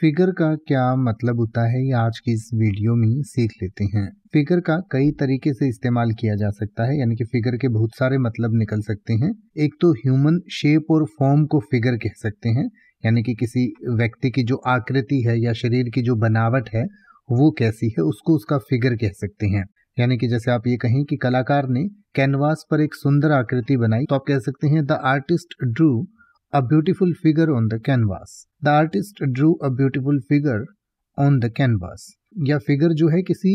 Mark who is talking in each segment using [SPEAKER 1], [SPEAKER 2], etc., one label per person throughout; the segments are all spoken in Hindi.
[SPEAKER 1] फिगर का क्या मतलब होता है ये आज की इस वीडियो में सीख लेते हैं फिगर का कई तरीके से इस्तेमाल किया जा सकता है यानी कि फिगर के बहुत सारे मतलब निकल सकते हैं एक तो ह्यूमन शेप और फॉर्म को फिगर कह सकते हैं यानी कि किसी व्यक्ति की जो आकृति है या शरीर की जो बनावट है वो कैसी है उसको उसका फिगर कह सकते हैं यानी कि जैसे आप ये कहें कि कलाकार ने कैनवास पर एक सुंदर आकृति बनाई तो आप कह सकते हैं the artist drew a beautiful figure on the canvas. The artist drew a beautiful figure on the canvas. या फिगर जो है किसी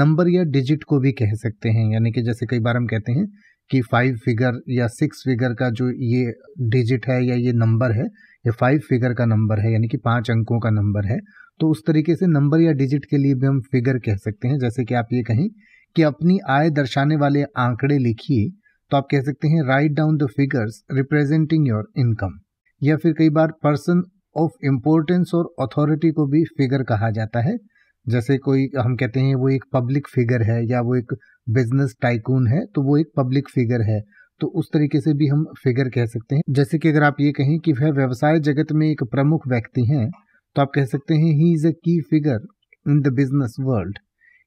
[SPEAKER 1] नंबर या डिजिट को भी कह सकते हैं यानी कि जैसे कई बार हम कहते हैं कि फाइव फिगर या सिक्स फिगर का जो ये डिजिट है या ये नंबर है या फाइव फिगर का नंबर है यानी कि पांच अंकों का नंबर है तो उस तरीके से नंबर या डिजिट के लिए भी हम फिगर कह सकते हैं जैसे कि आप ये कहें कि अपनी आय दर्शाने वाले आंकड़े लिखिए तो आप कह सकते हैं write down the figures representing your income या फिर कई बार पर्सन ऑफ इम्पोर्टेंस और अथॉरिटी को भी फिगर कहा जाता है जैसे कोई हम कहते हैं वो एक पब्लिक फिगर है या वो एक बिजनेस टाइकून है तो वो एक पब्लिक फिगर है तो उस तरीके से भी हम फिगर कह सकते हैं जैसे कि अगर आप ये कहें कि वह व्यवसाय जगत में एक प्रमुख व्यक्ति हैं तो आप कह सकते हैं ही is a key figure in the business world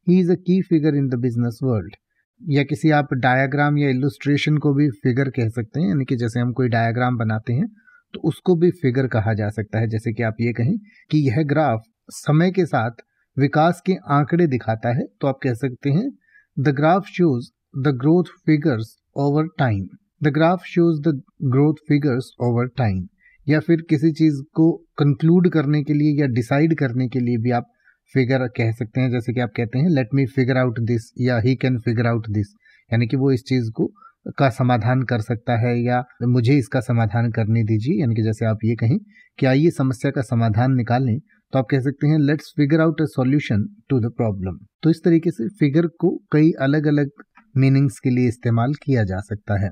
[SPEAKER 1] he is a key figure in the business world या किसी आप डायग्राम या इलुस्ट्रेशन को भी फिगर कह सकते हैं यानी कि जैसे हम कोई डायग्राम बनाते हैं तो उसको भी फिगर कहा जा सकता है जैसे कि आप ये कहें कि यह ग्राफ समय के साथ विकास के आंकड़े दिखाता है तो आप कह सकते हैं the graph shows the growth figures over time the graph shows the growth figures over time या फिर किसी चीज को कंक्लूड करने के लिए या डिसाइड करने के लिए भी आप फिगर कह सकते हैं जैसे कि आप कहते हैं let me figure out this या he can figure out this यानी कि वो इस चीज़ को का समाधान कर सकता है या मुझे इसका समाधान करने दीजिए यानी कि जैसे आप ये कहें कि आइए समस्या का समाधान निकालें तो आप कह सकते हैं let's figure out a solution to the problem तो इस तरीके से फिगर को कई अलग अलग मीनिंग्स के लिए इस्तेमाल किया जा सकता है